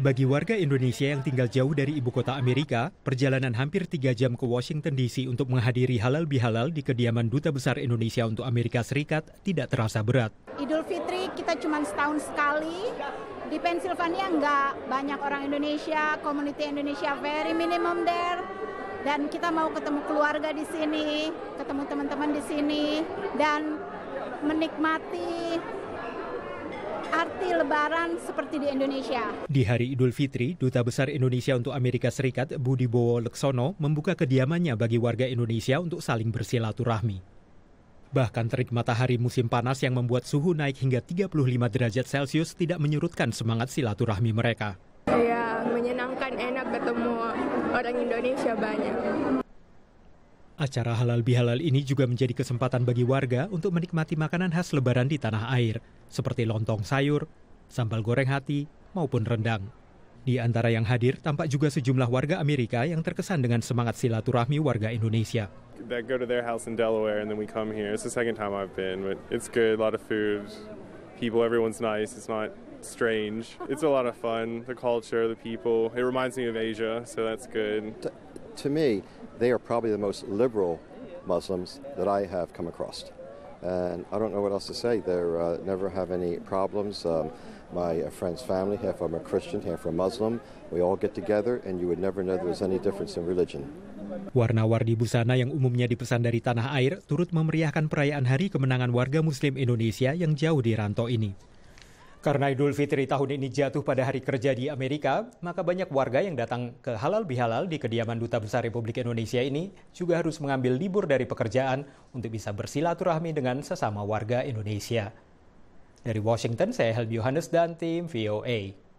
Bagi warga Indonesia yang tinggal jauh dari ibu kota Amerika, perjalanan hampir tiga jam ke Washington DC untuk menghadiri halal bihalal di kediaman Duta Besar Indonesia untuk Amerika Serikat tidak terasa berat. Idul Fitri kita cuma setahun sekali, di Pennsylvania nggak banyak orang Indonesia, community Indonesia very minimum there. Dan kita mau ketemu keluarga di sini, ketemu teman-teman di sini, dan menikmati arti lebaran seperti di Indonesia. Di hari Idul Fitri, Duta Besar Indonesia untuk Amerika Serikat Budi Bowo Leksono membuka kediamannya bagi warga Indonesia untuk saling bersilaturahmi. Bahkan terik matahari musim panas yang membuat suhu naik hingga 35 derajat Celcius tidak menyurutkan semangat silaturahmi mereka. Ya, menyenangkan enak ketemu orang Indonesia banyak. Acara halal bihalal ini juga menjadi kesempatan bagi warga untuk menikmati makanan khas lebaran di tanah air, seperti lontong sayur, sambal goreng hati, maupun rendang. Di antara yang hadir tampak juga sejumlah warga Amerika yang terkesan dengan semangat silaturahmi warga Indonesia. Delaware strange. It's a lot of fun. The culture, the people. It reminds me of Asia, so that's good. To, to me, they are probably the most liberal Muslims that I have come across. And I don't know what else to say. They uh, never have any problems. Um, my uh, friend's family, half are Christian, half are Muslim. We all get together, and you would never know there was any difference in religion. Warna-warni busana yang umumnya dipesan dari tanah air turut memeriahkan perayaan Hari Kemenangan Warga Muslim Indonesia yang jauh di rantau ini. Karena Idul Fitri tahun ini jatuh pada hari kerja di Amerika, maka banyak warga yang datang ke halal bihalal di kediaman Duta Besar Republik Indonesia ini juga harus mengambil libur dari pekerjaan untuk bisa bersilaturahmi dengan sesama warga Indonesia. Dari Washington, saya Helmi Yohanes dan tim VOA.